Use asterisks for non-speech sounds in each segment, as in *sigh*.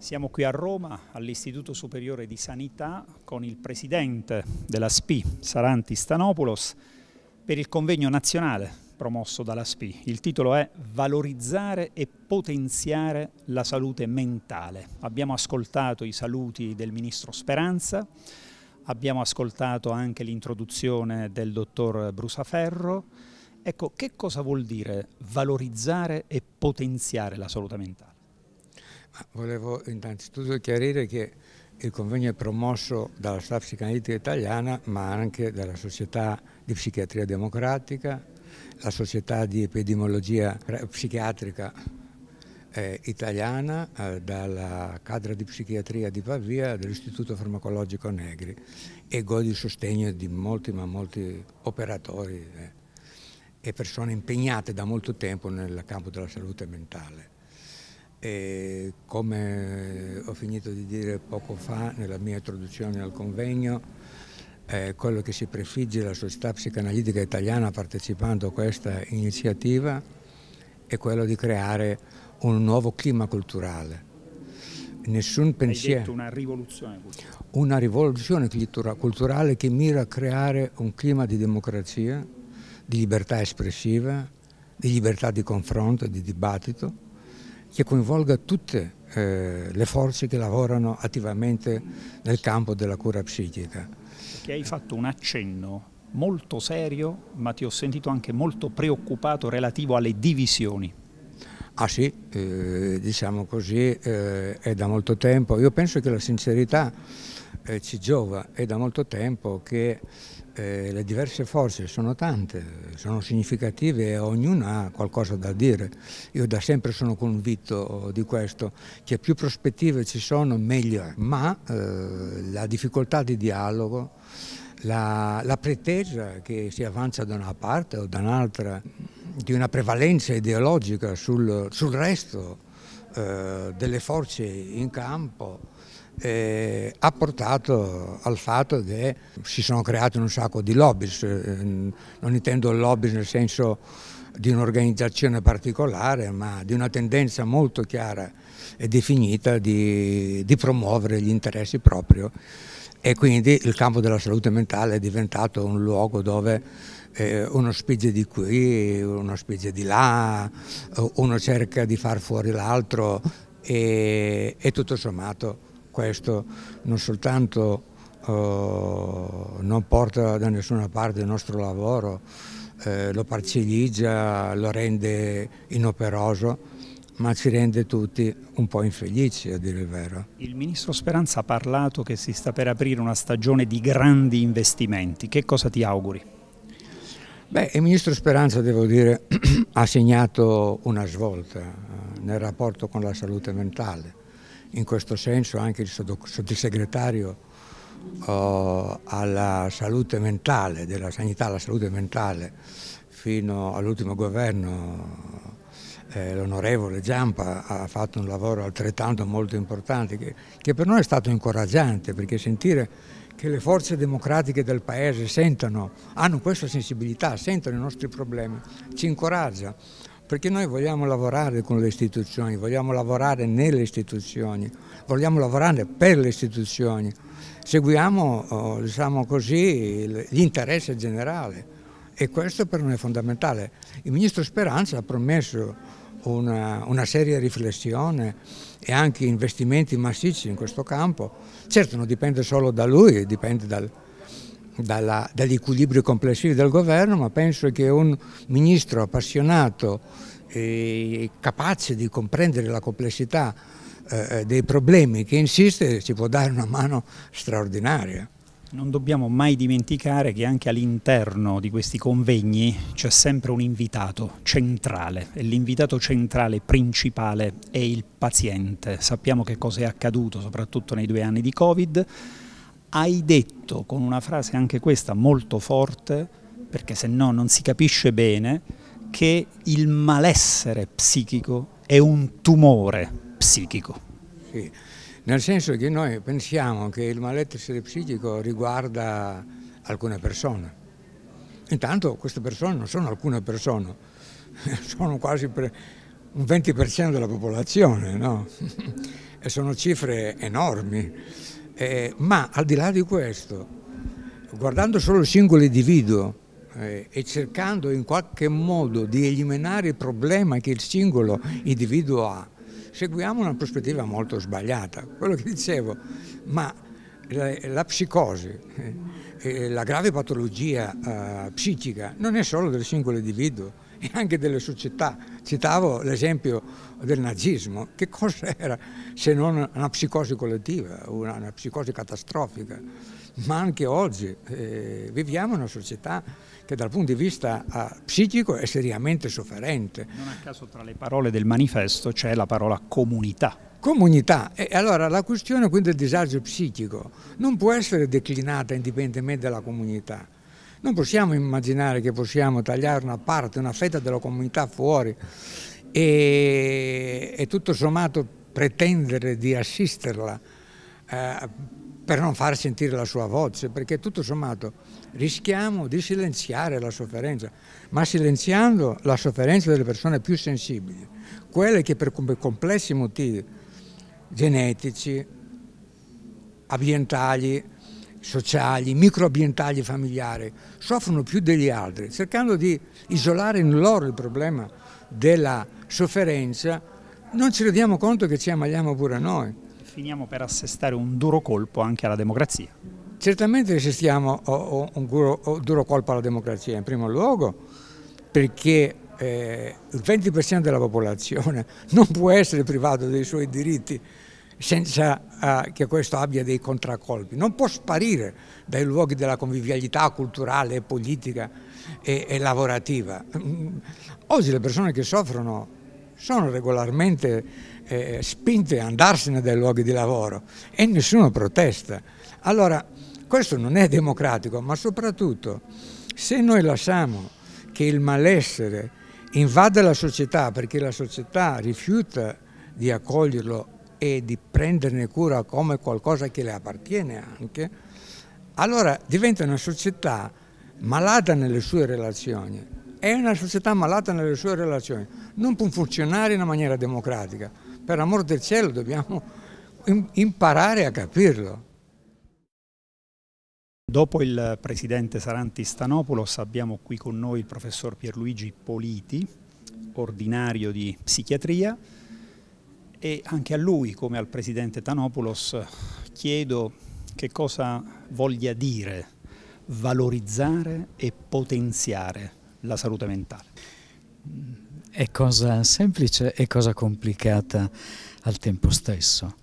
Siamo qui a Roma all'Istituto Superiore di Sanità con il presidente della SPI, Saranti Stanopoulos, per il convegno nazionale promosso dalla SPI. Il titolo è Valorizzare e potenziare la salute mentale. Abbiamo ascoltato i saluti del ministro Speranza, abbiamo ascoltato anche l'introduzione del dottor Brusaferro. Ecco, che cosa vuol dire valorizzare e potenziare la salute mentale? Volevo innanzitutto chiarire che il convegno è promosso dalla Staff Psicanalitica Italiana ma anche dalla Società di Psichiatria Democratica, la Società di Epidemiologia Psichiatrica eh, italiana eh, dalla Cadra di Psichiatria di Pavia dell'Istituto Farmacologico Negri e gode di sostegno di molti ma molti operatori eh, e persone impegnate da molto tempo nel campo della salute mentale. E come ho finito di dire poco fa nella mia introduzione al convegno, eh, quello che si prefigge la società psicanalitica italiana partecipando a questa iniziativa è quello di creare un nuovo clima culturale. Nessun pensiero. una rivoluzione culturale. Una rivoluzione culturale che mira a creare un clima di democrazia, di libertà espressiva, di libertà di confronto, e di dibattito che coinvolga tutte eh, le forze che lavorano attivamente nel campo della cura psichica. Che hai fatto un accenno molto serio, ma ti ho sentito anche molto preoccupato relativo alle divisioni. Ah sì, eh, diciamo così, eh, è da molto tempo. Io penso che la sincerità eh, ci giova, è da molto tempo che eh, le diverse forze sono tante, sono significative e ognuna ha qualcosa da dire. Io da sempre sono convinto di questo, che più prospettive ci sono meglio è, ma eh, la difficoltà di dialogo, la, la pretesa che si avanza da una parte o da un'altra, di una prevalenza ideologica sul, sul resto eh, delle forze in campo eh, ha portato al fatto che si sono creati un sacco di lobbies, eh, non intendo lobbies nel senso di un'organizzazione particolare, ma di una tendenza molto chiara e definita di, di promuovere gli interessi propri e quindi il campo della salute mentale è diventato un luogo dove eh, uno spinge di qui, uno spinge di là, eh, uno cerca di far fuori l'altro e, e tutto sommato questo non soltanto eh, non porta da nessuna parte il nostro lavoro, eh, lo parcellizza, lo rende inoperoso, ma ci rende tutti un po' infelici a dire il vero. Il ministro Speranza ha parlato che si sta per aprire una stagione di grandi investimenti, che cosa ti auguri? Beh, il ministro Speranza, devo dire, *clears throat* ha segnato una svolta eh, nel rapporto con la salute mentale in questo senso anche il sottosegretario eh, alla salute mentale, della sanità alla salute mentale, fino all'ultimo governo eh, l'onorevole Giampa ha fatto un lavoro altrettanto molto importante che, che, per noi è stato incoraggiante perché sentire che le forze democratiche del Paese sentano, hanno questa sensibilità, sentono i nostri problemi, ci incoraggia perché noi vogliamo lavorare con le istituzioni, vogliamo lavorare nelle istituzioni, vogliamo lavorare per le istituzioni, seguiamo oh, diciamo così, l'interesse generale e questo per noi è fondamentale. Il Ministro Speranza ha promesso una, una seria riflessione e anche investimenti massicci in questo campo, certo non dipende solo da lui, dipende dal, dalla, dagli equilibri complessivi del governo, ma penso che un ministro appassionato e capace di comprendere la complessità eh, eh dei problemi che insiste ci può dare una mano straordinaria. Non dobbiamo mai dimenticare che anche all'interno di questi convegni c'è sempre un invitato centrale e l'invitato centrale principale è il paziente. Sappiamo che cosa è accaduto soprattutto nei due anni di Covid, hai detto con una frase anche questa molto forte, perché se no non si capisce bene, che il malessere psichico è un tumore psichico. Sì, nel senso che noi pensiamo che il malessere psichico riguarda alcune persone. Intanto queste persone non sono alcune persone, *laughs* sono quasi un 20% della popolazione, no? *laughs* e sono cifre enormi. Eh, ma al di là di questo, guardando solo il singolo individuo eh, e cercando in qualche modo di eliminare il problema che il singolo individuo ha, seguiamo una prospettiva molto sbagliata. Quello che dicevo, ma la, la psicosi, eh, la grave patologia eh, psichica non è solo del singolo individuo, e anche delle società. Citavo l'esempio del nazismo, che cosa era se non una psicosi collettiva, una, una psicosi catastrofica? Ma anche oggi eh, viviamo una società che dal punto di vista uh, psichico è seriamente sofferente. Non a caso tra le parole del manifesto c'è la parola comunità. Comunità, e allora la questione quindi del disagio psichico non può essere declinata indipendentemente dalla comunità non possiamo immaginare che possiamo tagliare una parte, una fetta della comunità fuori e, e tutto sommato pretendere di assisterla eh, per non far sentire la sua voce, perché tutto sommato rischiamo di silenziare la sofferenza, ma silenziando la sofferenza delle persone più sensibili, quelle che per complessi motivi genetici, ambientali, sociali, microambientali e familiari soffrono più degli altri, cercando di isolare in loro il problema della sofferenza, non ci rendiamo conto che ci ammaliamo pure noi. Finiamo per assestare un duro colpo anche alla democrazia. Certamente assistiamo a un duro, colpo alla democrazia, in primo luogo perché eh, il 20% della popolazione *laughs* non può essere privato dei suoi diritti senza eh, che questo abbia dei contraccolpi. Non può sparire dai luoghi della convivialità culturale, politica e, e lavorativa. Mm, oggi le persone che soffrono sono regolarmente eh, spinte a andarsene dai luoghi di lavoro e nessuno protesta. Allora, questo non è democratico, ma soprattutto se noi lasciamo che il malessere invada la società perché la società rifiuta di accoglierlo e di prenderne cura come qualcosa che le appartiene anche, allora diventa una società malata nelle sue relazioni. È una società malata nelle sue relazioni, non può funzionare in una maniera democratica. Per amor del cielo dobbiamo imparare a capirlo. Dopo il presidente Saranti Stanopoulos abbiamo qui con noi il professor Pierluigi Politi, ordinario di psichiatria, e anche a lui, come al presidente Tanopoulos, chiedo che cosa voglia dire valorizzare e potenziare la salute mentale. È cosa semplice e cosa complicata al tempo stesso.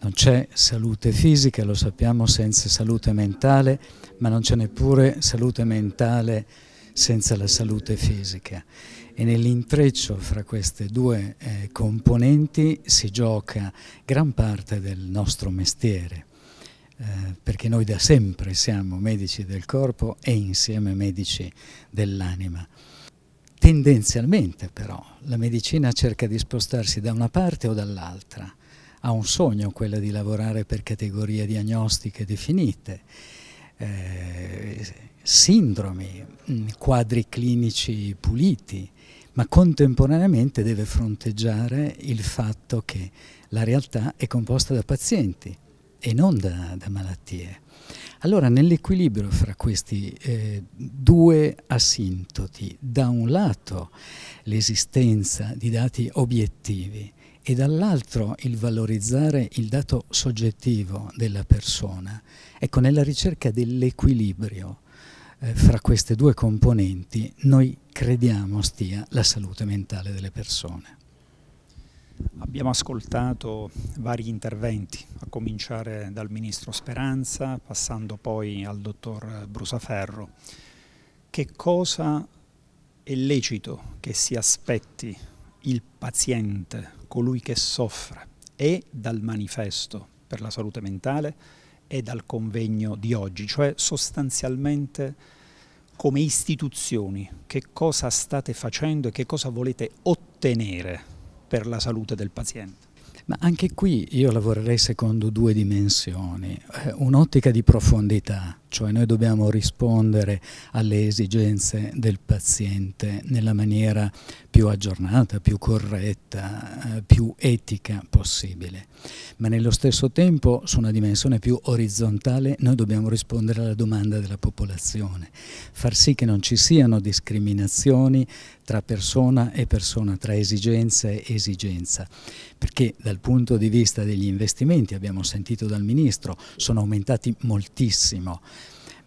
Non c'è salute fisica, lo sappiamo, senza salute mentale, ma non c'è neppure salute mentale senza la salute fisica e nell'intreccio fra queste due eh, componenti si gioca gran parte del nostro mestiere, eh, perché noi da sempre siamo medici del corpo e insieme medici dell'anima. Tendenzialmente però la medicina cerca di spostarsi da una parte o dall'altra, ha un sogno quello di lavorare per categorie diagnostiche definite, eh, sindromi, mm, quadri clinici puliti, ma contemporaneamente deve fronteggiare il fatto che la realtà è composta da pazienti e non da, da malattie. Allora nell'equilibrio fra questi eh, due asintoti, da un lato l'esistenza di dati obiettivi e dall'altro il valorizzare il dato soggettivo della persona, ecco nella ricerca dell'equilibrio eh, fra queste due componenti noi crediamo stia la salute mentale delle persone. Abbiamo ascoltato vari interventi, a cominciare dal Ministro Speranza, passando poi al Dottor Brusaferro. Che cosa è lecito che si aspetti il paziente, colui che soffre, e dal manifesto per la salute mentale e dal convegno di oggi, cioè sostanzialmente come istituzioni che cosa state facendo e che cosa volete ottenere per la salute del paziente. Ma anche qui io lavorerei secondo due dimensioni, eh, un'ottica di profondità, cioè noi dobbiamo rispondere alle esigenze del paziente nella maniera più aggiornata, più corretta, eh, più etica possibile. Ma nello stesso tempo, su una dimensione più orizzontale, noi dobbiamo rispondere alla domanda della popolazione, far sì che non ci siano discriminazioni tra persona e persona, tra esigenza e esigenza, perché dal punto di vista degli investimenti, abbiamo sentito dal Ministro, sono aumentati moltissimo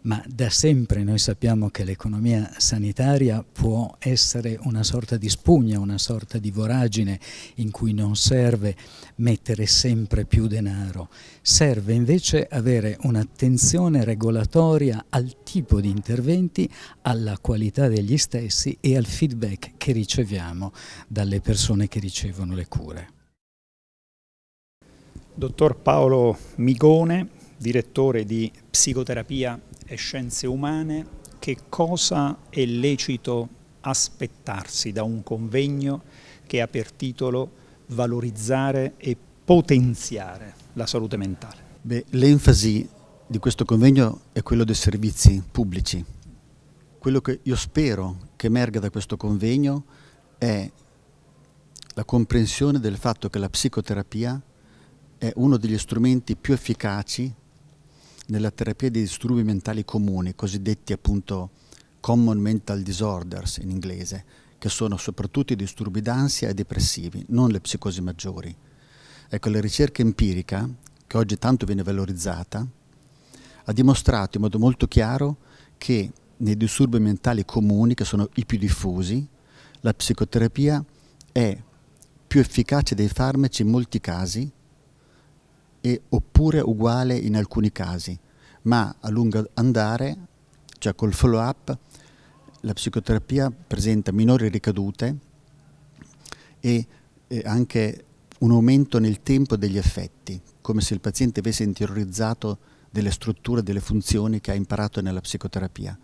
ma da sempre noi sappiamo che l'economia sanitaria può essere una sorta di spugna, una sorta di voragine in cui non serve mettere sempre più denaro, serve invece avere un'attenzione regolatoria al tipo di interventi, alla qualità degli stessi e al feedback che riceviamo dalle persone che ricevono le cure. Dottor Paolo Migone, direttore di psicoterapia e scienze umane, che cosa è lecito aspettarsi da un convegno che ha per titolo valorizzare e potenziare la salute mentale? l'enfasi di questo convegno è quello dei servizi pubblici. Quello che io spero che emerga da questo convegno è la comprensione del fatto che la psicoterapia è uno degli strumenti più efficaci nella terapia dei disturbi mentali comuni, cosiddetti appunto common mental disorders in inglese, che sono soprattutto i disturbi d'ansia e depressivi, non le psicosi maggiori. Ecco, la ricerca empirica, che oggi tanto viene valorizzata, ha dimostrato in modo molto chiaro che nei disturbi mentali comuni, che sono i più diffusi, la psicoterapia è più efficace dei farmaci in molti casi e oppure uguale in alcuni casi, ma a lungo andare, cioè col follow up, la psicoterapia presenta minori ricadute e, e eh, anche un aumento nel tempo degli effetti, come se il paziente avesse interiorizzato delle strutture, delle funzioni che ha imparato nella psicoterapia.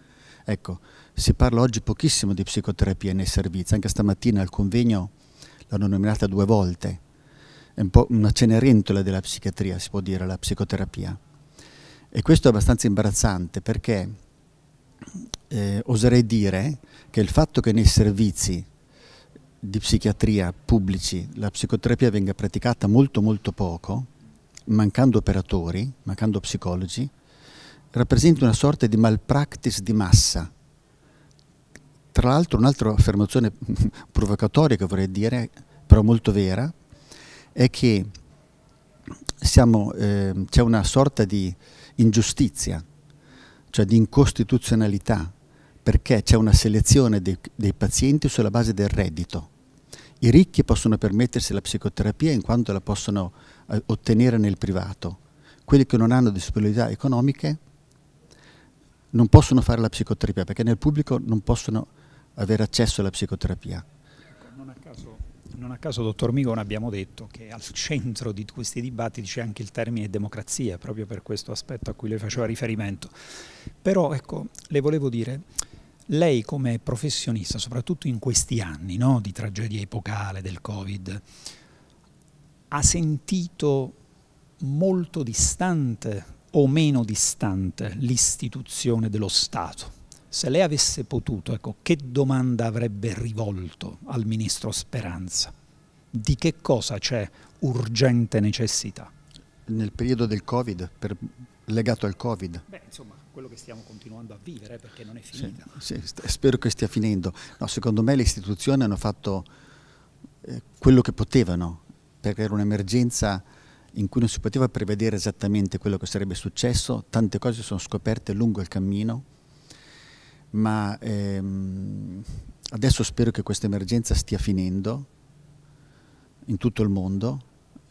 Ecco, si parla oggi pochissimo di psicoterapia nei servizi, anche stamattina al convegno l'hanno nominata due volte, è un po' una cenerentola della psichiatria, si può dire, la psicoterapia. E questo è abbastanza imbarazzante perché eh, oserei dire che il fatto che nei servizi di psichiatria pubblici la psicoterapia venga praticata molto molto poco, mancando operatori, mancando psicologi, rappresenta una sorta di malpractice di massa. Tra l'altro un'altra affermazione *laughs* provocatoria che vorrei dire, però molto vera, è che eh, c'è una sorta di ingiustizia, cioè di incostituzionalità, perché c'è una selezione dei, dei pazienti sulla base del reddito. I ricchi possono permettersi la psicoterapia in quanto la possono eh, ottenere nel privato. Quelli che non hanno disponibilità economiche non possono fare la psicoterapia perché nel pubblico non possono avere accesso alla psicoterapia. Non a caso, dottor Migone, abbiamo detto che al centro di questi dibattiti c'è anche il termine democrazia, proprio per questo aspetto a cui lei faceva riferimento. Però, ecco, le volevo dire, lei come professionista, soprattutto in questi anni no, di tragedia epocale, del Covid, ha sentito molto distante o meno distante l'istituzione dello Stato? Se lei avesse potuto, ecco, che domanda avrebbe rivolto al ministro Speranza? di che cosa c'è urgente necessità? Nel periodo del Covid, per, legato al Covid? Beh, insomma, quello che stiamo continuando a vivere perché non è finita. Sì, sì, spero che stia finendo. No, secondo me le istituzioni hanno fatto eh, quello che potevano, perché era un'emergenza in cui non si poteva prevedere esattamente quello che sarebbe successo, tante cose sono scoperte lungo il cammino, ma ehm, adesso spero che questa emergenza stia finendo in tutto il mondo,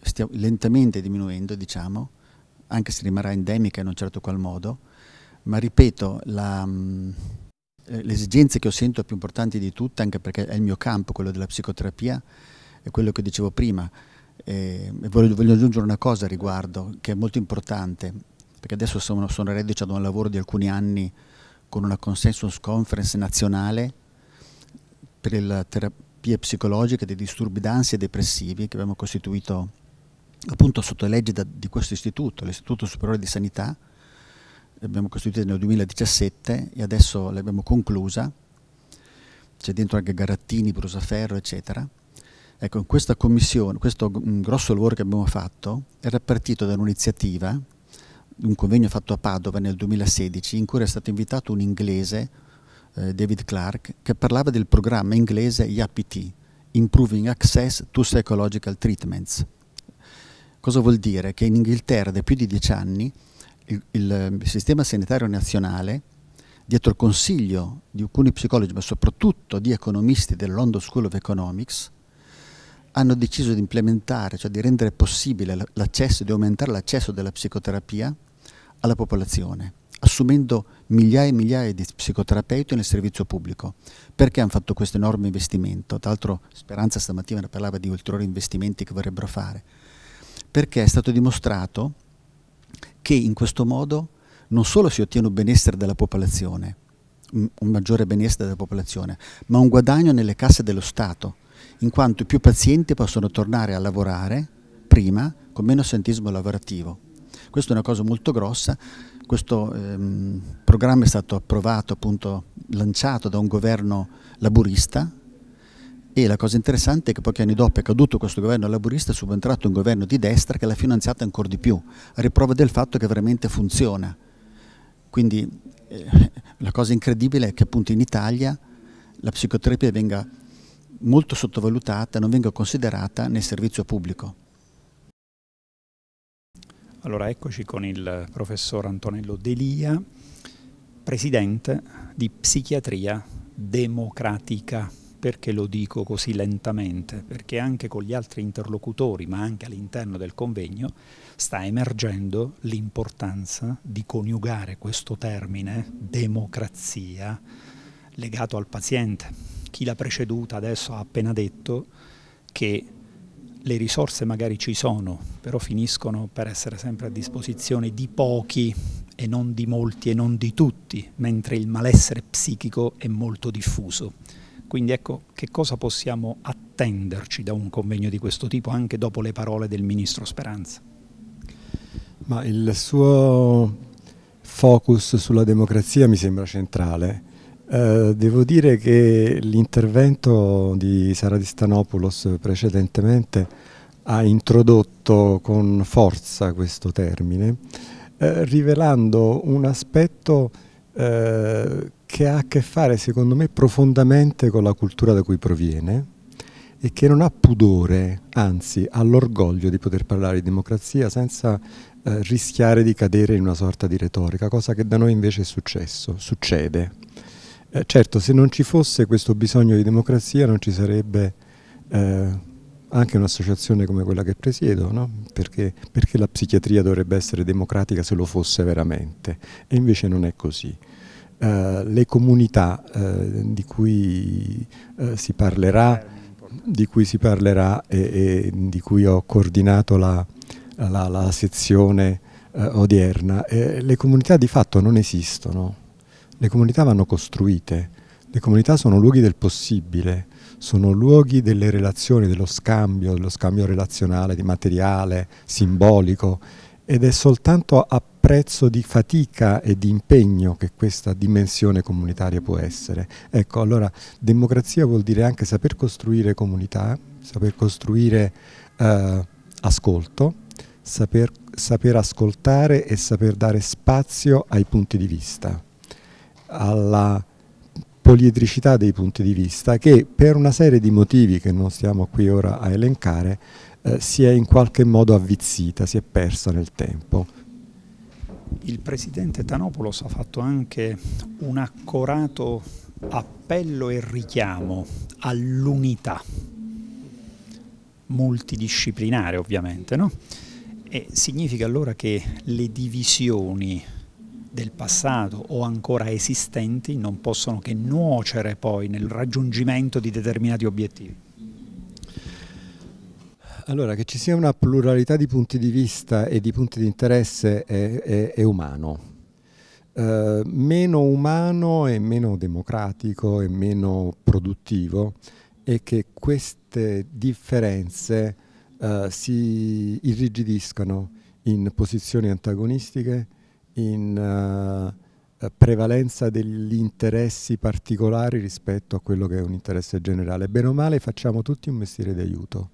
stia lentamente diminuendo, diciamo, anche se rimarrà endemica in un certo qual modo, ma ripeto, la, mm, eh, le esigenze che io sento più importanti di tutte, anche perché è il mio campo, quello della psicoterapia, è quello che dicevo prima. Eh, e voglio, voglio aggiungere una cosa a riguardo, che è molto importante, perché adesso sono, sono reduce ad un lavoro di alcuni anni con una consensus conference nazionale per il terapia terapie psicologiche dei disturbi d'ansia e depressivi che abbiamo costituito appunto sotto l'egida di questo istituto, l'Istituto Superiore di Sanità, l'abbiamo costituita nel 2017 e adesso l'abbiamo conclusa, c'è dentro anche Garattini, Brusaferro, eccetera. Ecco, in questa commissione, questo mm, grosso lavoro che abbiamo fatto era partito da un'iniziativa, un convegno fatto a Padova nel 2016, in cui era stato invitato un inglese, eh, David Clark, che parlava del programma inglese IAPT, Improving Access to Psychological Treatments. Cosa vuol dire? Che in Inghilterra da più di dieci anni il, il eh, sistema sanitario nazionale, dietro il consiglio di alcuni psicologi, ma soprattutto di economisti della London School of Economics, hanno deciso di implementare, cioè di rendere possibile l'accesso, di aumentare l'accesso della psicoterapia alla popolazione assumendo migliaia e migliaia di psicoterapeuti nel servizio pubblico. Perché hanno fatto questo enorme investimento? Tra l'altro Speranza stamattina parlava di ulteriori investimenti che vorrebbero fare. Perché è stato dimostrato che in questo modo non solo si ottiene un benessere della popolazione, un maggiore benessere della popolazione, ma un guadagno nelle casse dello Stato, in quanto più pazienti possono tornare a lavorare prima con meno sentismo lavorativo. Questa è una cosa molto grossa questo ehm, programma è stato approvato, appunto lanciato da un governo laburista e la cosa interessante è che pochi anni dopo è caduto questo governo laburista è subentrato un governo di destra che l'ha finanziata ancora di più, a riprova del fatto che veramente funziona. Quindi eh, la cosa incredibile è che appunto in Italia la psicoterapia venga molto sottovalutata, non venga considerata nel servizio pubblico. Allora eccoci con il professor Antonello Delia, presidente di Psichiatria Democratica. Perché lo dico così lentamente? Perché anche con gli altri interlocutori, ma anche all'interno del convegno, sta emergendo l'importanza di coniugare questo termine democrazia legato al paziente. Chi l'ha preceduta adesso ha appena detto che le risorse magari ci sono, però finiscono per essere sempre a disposizione di pochi e non di molti e non di tutti, mentre il malessere psichico è molto diffuso. Quindi ecco che cosa possiamo attenderci da un convegno di questo tipo anche dopo le parole del Ministro Speranza. Ma il suo focus sulla democrazia mi sembra centrale eh, devo dire che l'intervento di Sara Distanopoulos precedentemente ha introdotto con forza questo termine, eh, rivelando un aspetto eh, che ha a che fare, secondo me, profondamente con la cultura da cui proviene e che non ha pudore, anzi ha l'orgoglio di poter parlare di democrazia senza eh, rischiare di cadere in una sorta di retorica, cosa che da noi invece è successo, succede. Eh, certo, se non ci fosse questo bisogno di democrazia non ci sarebbe eh, anche un'associazione come quella che presiedo, no? perché, perché, la psichiatria dovrebbe essere democratica se lo fosse veramente, e invece non è così. Eh, le comunità eh, di cui eh, si parlerà, di cui, si parlerà e, e, di cui ho coordinato la, la, la sezione eh, odierna, le comunità di fatto non esistono le comunità vanno costruite, le comunità sono luoghi del possibile, sono luoghi delle relazioni, dello scambio, dello scambio relazionale, di materiale, simbolico ed è soltanto a prezzo di fatica e di impegno che questa dimensione comunitaria può essere. Ecco, allora democrazia vuol dire anche saper costruire comunità, saper costruire eh, ascolto, saper, saper ascoltare e saper dare spazio ai punti di vista alla poliedricità dei punti di vista che per una serie di motivi che non stiamo qui ora a elencare eh, si è in qualche modo avvizzita, si è persa nel tempo. Il presidente Tanopoulos ha fatto anche un accorato appello e richiamo all'unità multidisciplinare ovviamente, no? E significa allora che le divisioni del passato o ancora esistenti non possono che nuocere poi nel raggiungimento di determinati obiettivi? Allora, che ci sia una pluralità di punti di vista e di punti di interesse è, è, è umano. Eh, meno umano e meno democratico e meno produttivo è che queste differenze eh, si irrigidiscano in posizioni antagonistiche in uh, prevalenza degli interessi particolari rispetto a quello che è un interesse generale. Bene o male facciamo tutti un mestiere di aiuto,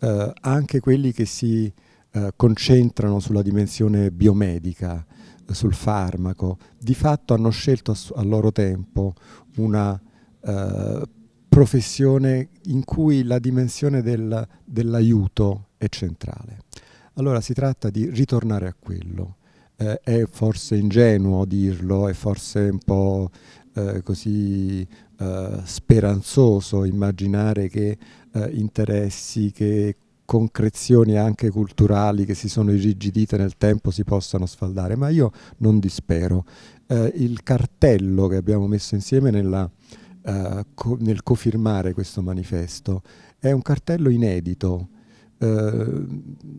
uh, anche quelli che si uh, concentrano sulla dimensione biomedica, sul farmaco, di fatto hanno scelto a, loro tempo una professione in cui la dimensione del, dell'aiuto è centrale. Allora si tratta di ritornare a quello eh, è forse ingenuo dirlo, è forse un po' eh, così eh, speranzoso immaginare che eh, interessi, che concrezioni anche culturali che si sono irrigidite nel tempo si possano sfaldare, ma io non dispero. Eh, il cartello che abbiamo messo insieme nella, eh, co nel cofirmare questo manifesto è un cartello inedito, eh,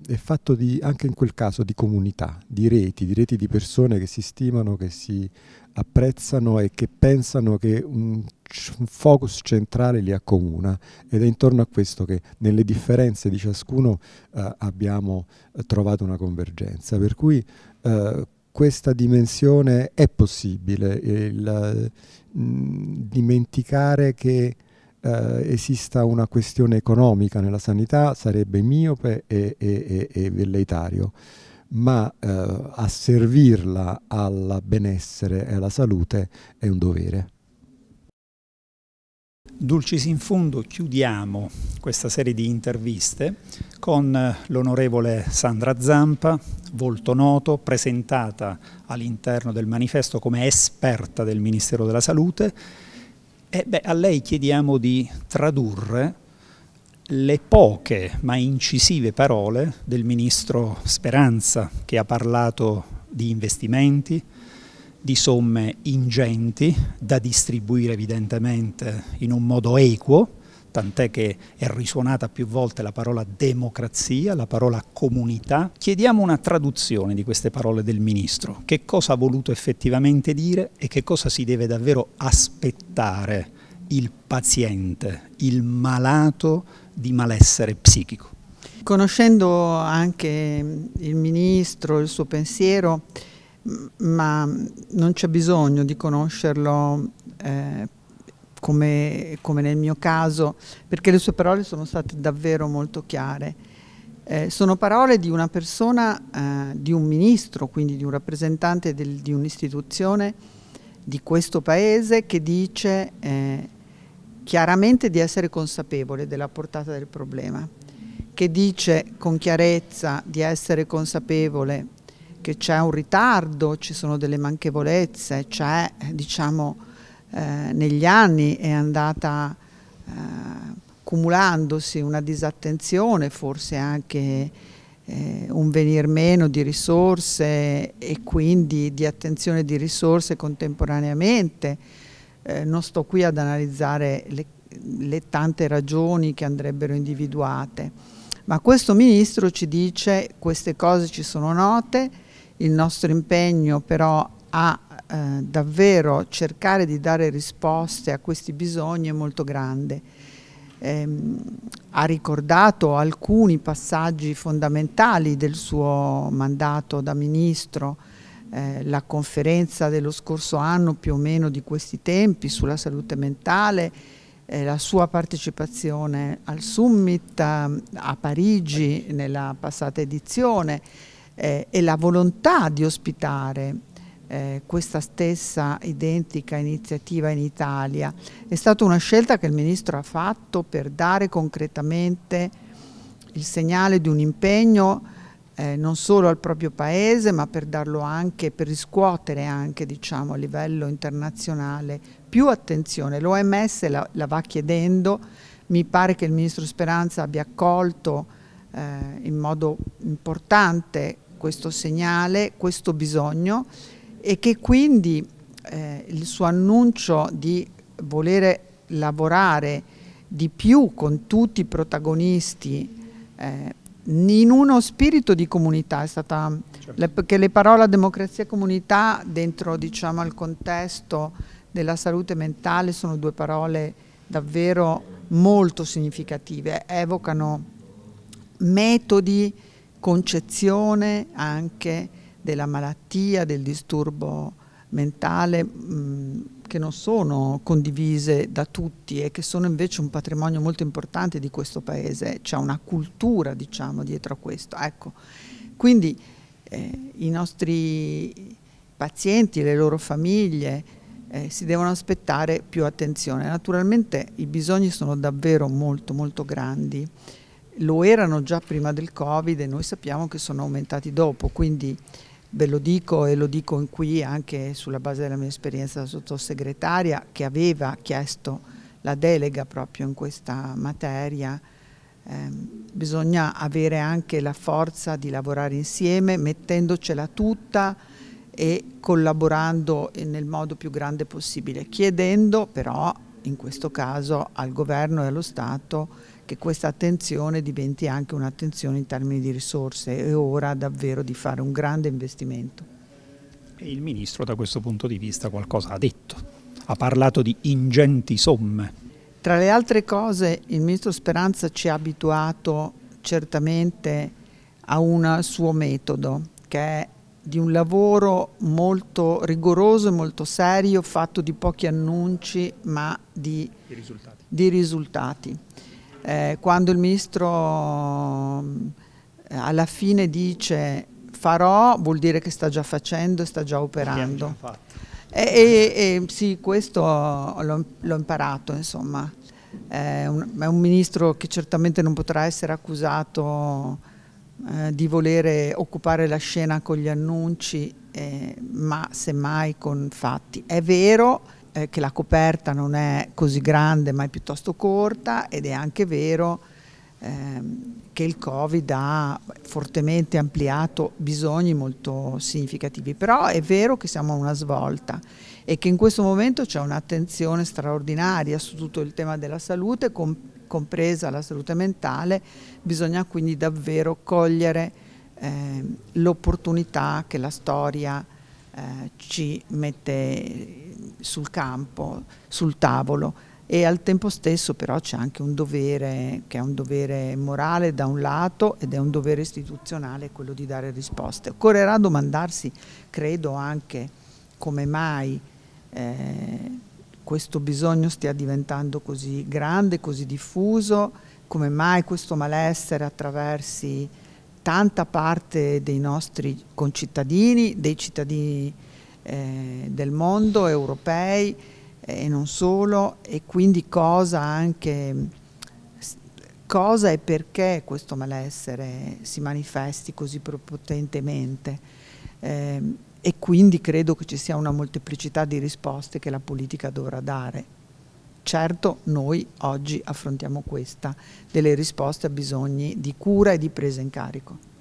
è fatto di, anche in quel caso di comunità, di reti, di reti di persone che si stimano, che si apprezzano e che pensano che un, un focus centrale li accomuna ed è intorno a questo che nelle differenze di ciascuno eh, abbiamo eh, trovato una convergenza. Per cui eh, questa dimensione è possibile, il, mh, mm, dimenticare che eh, esista una questione economica nella sanità sarebbe miope e, e, e, e velleitario, ma eh, asservirla al benessere e alla salute è un dovere. Dulcis in fondo chiudiamo questa serie di interviste con l'onorevole Sandra Zampa, volto noto, presentata all'interno del manifesto come esperta del Ministero della Salute eh beh, a lei chiediamo di tradurre le poche ma incisive parole del ministro Speranza che ha parlato di investimenti, di somme ingenti da distribuire evidentemente in un modo equo tant'è che è risuonata più volte la parola democrazia, la parola comunità. Chiediamo una traduzione di queste parole del Ministro, che cosa ha voluto effettivamente dire e che cosa si deve davvero aspettare il paziente, il malato di malessere psichico. Conoscendo anche il Ministro, il suo pensiero, ma non c'è bisogno di conoscerlo eh, come, come, nel mio caso, perché le sue parole sono state davvero molto chiare. Eh, sono parole di una persona, eh, di un ministro, quindi di un rappresentante del, di un'istituzione di questo Paese che dice eh, chiaramente di essere consapevole della portata del problema, che dice con chiarezza di essere consapevole che c'è un ritardo, ci sono delle manchevolezze, c'è diciamo eh, negli anni è andata eh, cumulandosi una disattenzione, forse anche eh, un venir meno di risorse e quindi di attenzione di risorse contemporaneamente. Eh, non sto qui ad analizzare le, le tante ragioni che andrebbero individuate, ma questo ministro ci dice queste cose ci sono note, il nostro impegno però ha eh, davvero cercare di dare risposte a questi bisogni è molto grande. Eh, ha ricordato alcuni passaggi fondamentali del suo mandato da ministro, eh, la conferenza dello scorso anno più o meno di questi tempi sulla salute mentale, eh, la sua partecipazione al summit a, eh, a Parigi nella passata edizione eh, e la volontà di ospitare eh, questa stessa identica iniziativa in Italia. È stata una scelta che il Ministro ha fatto per dare concretamente il segnale di un impegno eh, non solo al proprio Paese ma per darlo anche, per riscuotere anche diciamo, a livello internazionale più attenzione. L'OMS la, la, va chiedendo, mi pare che il Ministro Speranza abbia accolto eh, in modo importante questo segnale, questo bisogno e che quindi eh, il suo annuncio di volere lavorare di più con tutti i protagonisti eh, in uno spirito di comunità è stata certo. perché le parole democrazia e comunità dentro diciamo al contesto della salute mentale sono due parole davvero molto significative evocano metodi concezione anche della malattia, del disturbo mentale mh, che non sono condivise da tutti e che sono invece un patrimonio molto importante di questo paese, c'è una cultura diciamo dietro a questo. Ecco, quindi eh, i nostri pazienti, le loro famiglie, eh, si devono aspettare più attenzione. Naturalmente i bisogni sono davvero molto molto grandi, lo erano già prima del Covid e noi sappiamo che sono aumentati dopo, quindi ve lo dico e lo dico qui anche sulla base della mia esperienza da sottosegretaria che aveva chiesto la delega proprio in questa materia, eh, bisogna avere anche la forza di lavorare insieme mettendocela tutta e collaborando nel modo più grande possibile, chiedendo però in questo caso al governo e allo Stato che questa attenzione diventi anche un'attenzione in termini di risorse. È ora davvero di fare un grande investimento. E il Ministro da questo punto di vista qualcosa ha detto, ha parlato di ingenti somme. Tra le altre cose il Ministro Speranza ci ha abituato certamente a un suo metodo che è di un lavoro molto rigoroso e molto serio, fatto di pochi annunci ma di, di risultati. di risultati eh, quando il ministro eh, alla fine dice farò vuol dire che sta già facendo, sta già operando. e, e, e, sì, questo l'ho imparato, insomma. È un, è un, ministro che certamente non potrà essere accusato eh, di volere occupare la scena con gli annunci, eh, ma semmai con fatti. È vero eh, che la coperta non è così grande ma è piuttosto corta ed è anche vero ehm, che il Covid ha fortemente ampliato bisogni molto significativi, però è vero che siamo a una svolta e che in questo momento c'è un'attenzione straordinaria su tutto il tema della salute, compresa la salute mentale, bisogna quindi davvero cogliere eh, l'opportunità che la storia eh, ci mette sul campo, sul tavolo e al tempo stesso però c'è anche un dovere che è un dovere morale da un lato ed è un dovere istituzionale quello di dare risposte. Occorrerà domandarsi, credo anche, come mai eh, questo bisogno stia diventando così grande, così diffuso, come mai questo malessere attraversi tanta parte dei nostri concittadini, dei cittadini eh, del mondo, europei eh, e non solo, e quindi cosa anche cosa e perché questo malessere si manifesti così potentemente. eh, e quindi credo che ci sia una molteplicità di risposte che la politica dovrà dare Certo noi oggi affrontiamo questa, delle risposte a bisogni di cura e di presa in carico.